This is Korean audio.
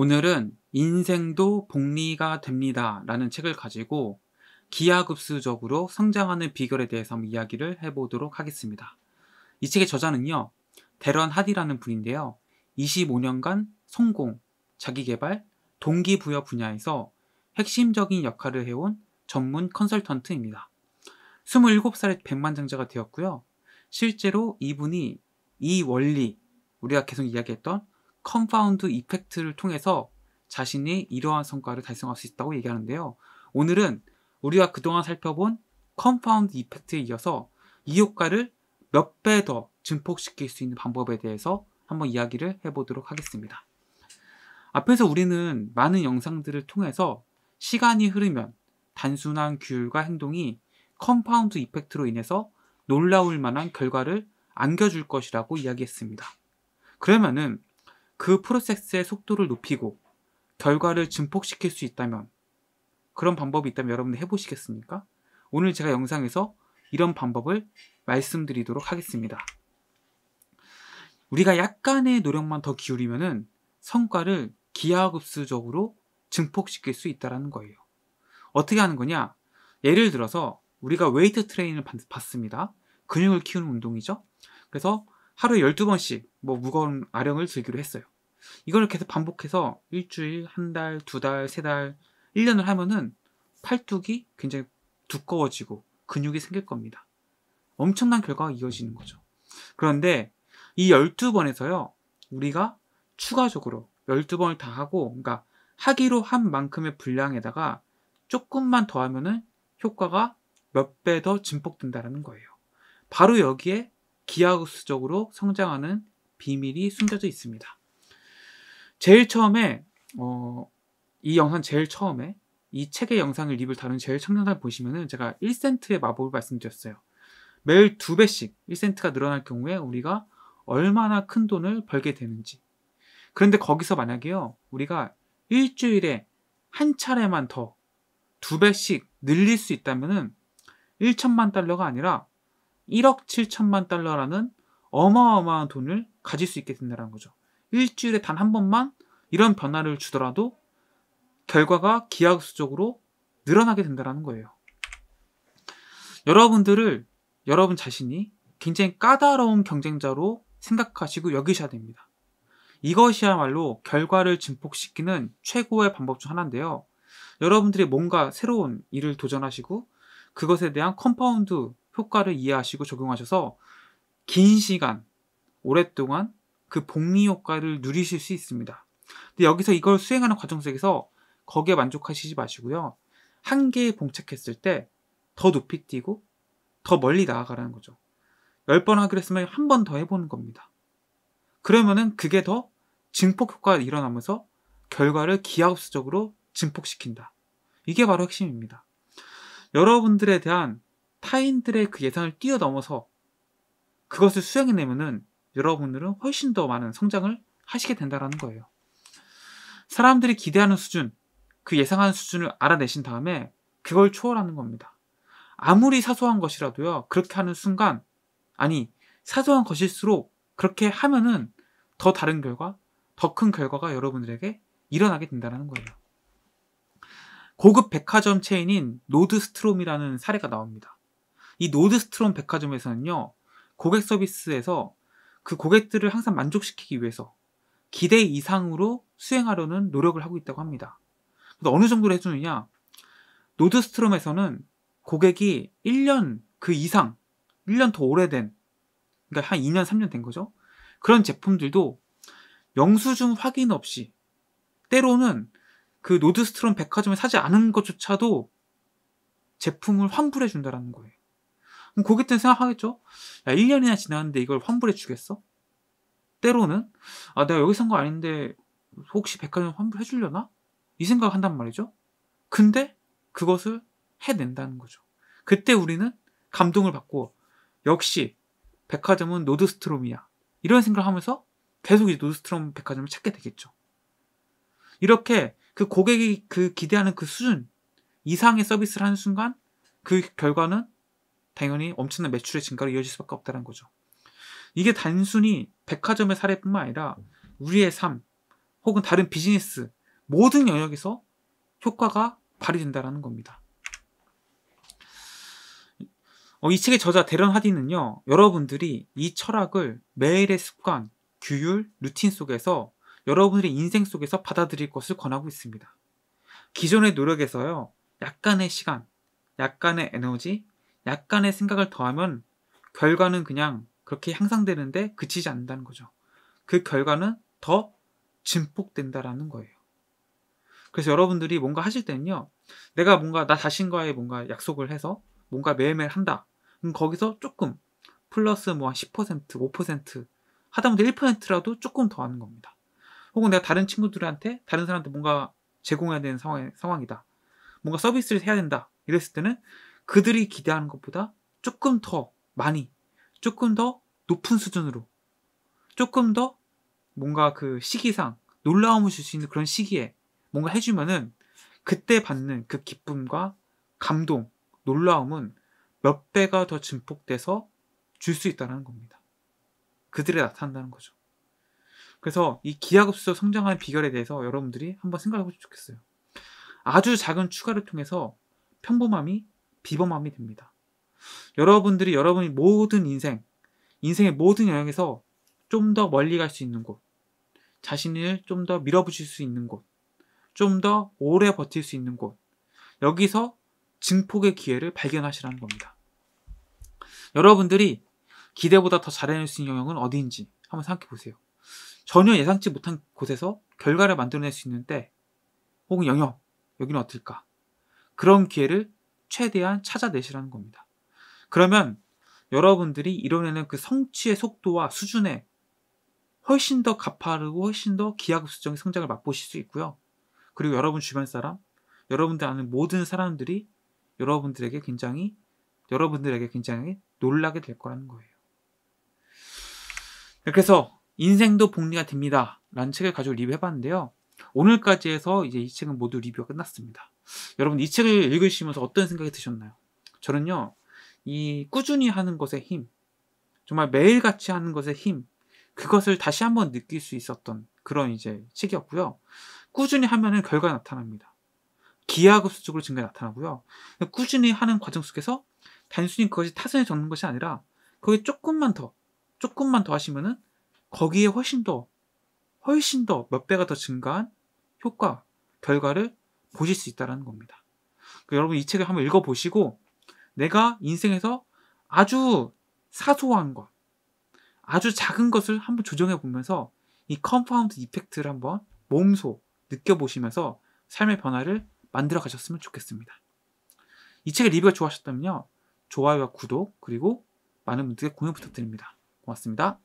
오늘은 인생도 복리가 됩니다. 라는 책을 가지고 기하급수적으로 성장하는 비결에 대해서 한번 이야기를 해보도록 하겠습니다. 이 책의 저자는요, 대런 하디라는 분인데요. 25년간 성공, 자기개발, 동기부여 분야에서 핵심적인 역할을 해온 전문 컨설턴트입니다. 27살에 백만장자가 되었고요. 실제로 이분이 이 원리, 우리가 계속 이야기했던 컴파운드 이펙트를 통해서 자신이 이러한 성과를 달성할 수 있다고 얘기하는데요. 오늘은 우리가 그동안 살펴본 컴파운드 이펙트에 이어서 이 효과를 몇 배 더 증폭시킬 수 있는 방법에 대해서 한번 이야기를 해보도록 하겠습니다. 앞에서 우리는 많은 영상들을 통해서 시간이 흐르면 단순한 규율과 행동이 컴파운드 이펙트로 인해서 놀라울 만한 결과를 안겨줄 것이라고 이야기했습니다. 그러면은 그 프로세스의 속도를 높이고 결과를 증폭시킬 수 있다면 그런 방법이 있다면 여러분들 해보시겠습니까? 오늘 제가 영상에서 이런 방법을 말씀드리도록 하겠습니다. 우리가 약간의 노력만 더 기울이면은 성과를 기하급수적으로 증폭시킬 수 있다라는 거예요. 어떻게 하는 거냐? 예를 들어서 우리가 웨이트 트레이닝을 봤습니다. 근육을 키우는 운동이죠. 그래서 하루에 12번씩 뭐 무거운 아령을 들기로 했어요. 이걸 계속 반복해서 일주일, 한 달, 두 달, 세 달, 1년을 하면은 팔뚝이 굉장히 두꺼워지고 근육이 생길 겁니다. 엄청난 결과가 이어지는 거죠. 그런데 이 12번에서요, 우리가 추가적으로 12번을 다 하고, 그러니까 하기로 한 만큼의 분량에다가 조금만 더 하면은 효과가 몇 배 더 증폭된다라는 거예요. 바로 여기에 기하급수적으로 성장하는 비밀이 숨겨져 있습니다. 제일 처음에 어, 이 영상 제일 처음에 이 책의 영상을 립을 다룬 제일 청년단 보시면은 제가 1센트의 마법을 말씀드렸어요. 매일 두 배씩 1센트가 늘어날 경우에 우리가 얼마나 큰 돈을 벌게 되는지. 그런데 거기서 만약에요, 우리가 일주일에 한 차례만 더 두 배씩 늘릴 수 있다면은 1천만 달러가 아니라 1억 7천만 달러라는 어마어마한 돈을 가질 수 있게 된다는 거죠. 일주일에 단 한 번만 이런 변화를 주더라도 결과가 기하학수적으로 늘어나게 된다는 거예요. 여러분들을 여러분 자신이 굉장히 까다로운 경쟁자로 생각하시고 여기셔야 됩니다. 이것이야말로 결과를 증폭시키는 최고의 방법 중 하나인데요. 여러분들이 뭔가 새로운 일을 도전하시고 그것에 대한 컴파운드 효과를 이해하시고 적용하셔서 긴 시간, 오랫동안 그 복리 효과를 누리실 수 있습니다. 근데 여기서 이걸 수행하는 과정 속에서 거기에 만족하시지 마시고요. 한개에 봉착했을 때 더 높이 뛰고 더 멀리 나아가라는 거죠. 10번 하기로 했으면 한 번 더 해보는 겁니다. 그러면은 그게 더 증폭 효과가 일어나면서 결과를 기하급수적으로 증폭시킨다. 이게 바로 핵심입니다. 여러분들에 대한 타인들의 그 예상을 뛰어넘어서 그것을 수행해내면은 여러분들은 훨씬 더 많은 성장을 하시게 된다라는 거예요. 사람들이 기대하는 수준, 그 예상하는 수준을 알아내신 다음에 그걸 초월하는 겁니다. 아무리 사소한 것이라도요, 그렇게 하는 순간, 아니, 사소한 것일수록 그렇게 하면은 더 다른 결과, 더 큰 결과가 여러분들에게 일어나게 된다는 거예요. 고급 백화점 체인인 노드스트롬이라는 사례가 나옵니다. 이 노드스트롬 백화점에서는요, 고객 서비스에서 그 고객들을 항상 만족시키기 위해서 기대 이상으로 수행하려는 노력을 하고 있다고 합니다. 어느 정도로 해주느냐? 노드스트롬에서는 고객이 1년 그 이상, 1년 더 오래된, 그러니까 한 2년, 3년 된 거죠. 그런 제품들도 영수증 확인 없이 때로는 그 노드스트롬 백화점에 사지 않은 것조차도 제품을 환불해 준다라는 거예요. 그럼 고객들은 생각하겠죠? 야, 1년이나 지났는데 이걸 환불해 주겠어? 때로는 아 내가 여기 산 거 아닌데 혹시 백화점 환불해 주려나? 이 생각을 한단 말이죠. 근데 그것을 해낸다는 거죠. 그때 우리는 감동을 받고 역시 백화점은 노드스트롬이야. 이런 생각을 하면서 계속 이제 노드스트롬 백화점을 찾게 되겠죠. 이렇게 그 고객이 그 기대하는 그 수준 이상의 서비스를 하는 순간 그 결과는 당연히 엄청난 매출의 증가로 이어질 수밖에 없다는 거죠. 이게 단순히 백화점의 사례뿐만 아니라 우리의 삶 혹은 다른 비즈니스 모든 영역에서 효과가 발휘된다라는 겁니다. 어, 이 책의 저자 대런 하디는요, 여러분들이 이 철학을 매일의 습관, 규율, 루틴 속에서 여러분들의 인생 속에서 받아들일 것을 권하고 있습니다. 기존의 노력에서요, 약간의 시간, 약간의 에너지, 약간의 생각을 더하면 결과는 그냥 그렇게 향상되는데 그치지 않는다는 거죠. 그 결과는 더 증폭된다라는 거예요. 그래서 여러분들이 뭔가 하실 때는요, 내가 뭔가 나 자신과의 뭔가 약속을 해서 뭔가 매일매일 한다. 그럼 거기서 조금 플러스 뭐한 10%, 5% 하다못해 1%라도 조금 더 하는 겁니다. 혹은 내가 다른 친구들한테, 다른 사람한테 뭔가 제공해야 되는 상황, 상황이다. 뭔가 서비스를 해야 된다. 이랬을 때는 그들이 기대하는 것보다 조금 더 많이, 조금 더 높은 수준으로, 조금 더 뭔가 그 시기상 놀라움을 줄 수 있는 그런 시기에 뭔가 해주면은 그때 받는 그 기쁨과 감동, 놀라움은 몇 배가 더 증폭돼서 줄 수 있다는 겁니다. 그들에 나타난다는 거죠. 그래서 이 기하급수로 성장하는 비결에 대해서 여러분들이 한번 생각해 보시면 좋겠어요. 아주 작은 추가를 통해서 평범함이 비범함이 됩니다. 여러분들이 여러분의 모든 인생, 인생의 모든 영역에서 좀 더 멀리 갈 수 있는 곳, 자신을 좀 더 밀어붙일 수 있는 곳, 좀 더 오래 버틸 수 있는 곳, 여기서 증폭의 기회를 발견하시라는 겁니다. 여러분들이 기대보다 더 잘해낼 수 있는 영역은 어디인지 한번 생각해 보세요. 전혀 예상치 못한 곳에서 결과를 만들어낼 수 있는 데 혹은 영역, 여기는 어떨까? 그런 기회를 최대한 찾아내시라는 겁니다. 그러면 여러분들이 이뤄내는 그 성취의 속도와 수준에 훨씬 더 가파르고 훨씬 더 기하급수적인 성장을 맛보실 수 있고요. 그리고 여러분 주변 사람, 여러분들 아는 모든 사람들이 여러분들에게 굉장히 여러분들에게 굉장히 놀라게 될 거라는 거예요. 네, 그래서 인생도 복리가 됩니다. 라는 책을 가지고 리뷰해봤는데요. 오늘까지 해서 이제 이 책은 모두 리뷰가 끝났습니다. 여러분 이 책을 읽으시면서 어떤 생각이 드셨나요? 저는요, 이 꾸준히 하는 것의 힘, 정말 매일같이 하는 것의 힘, 그것을 다시 한번 느낄 수 있었던 그런 이제 책이었고요. 꾸준히 하면은 결과가 나타납니다. 기하급수적으로 증가가 나타나고요. 꾸준히 하는 과정 속에서 단순히 그것이 타선에 적는 것이 아니라 거기 조금만 더, 조금만 더 하시면은 거기에 훨씬 더, 훨씬 더 몇 배가 더 증가한 효과, 결과를 보실 수 있다는 겁니다. 그러니까 여러분 이 책을 한번 읽어보시고 내가 인생에서 아주 사소한 것, 아주 작은 것을 한번 조정해 보면서 이 컴파운드 이펙트를 한번 몸소 느껴보시면서 삶의 변화를 만들어 가셨으면 좋겠습니다. 이 책의 리뷰가 좋아하셨다면요. 좋아요와 구독, 그리고 많은 분들의 공유 부탁드립니다. 고맙습니다.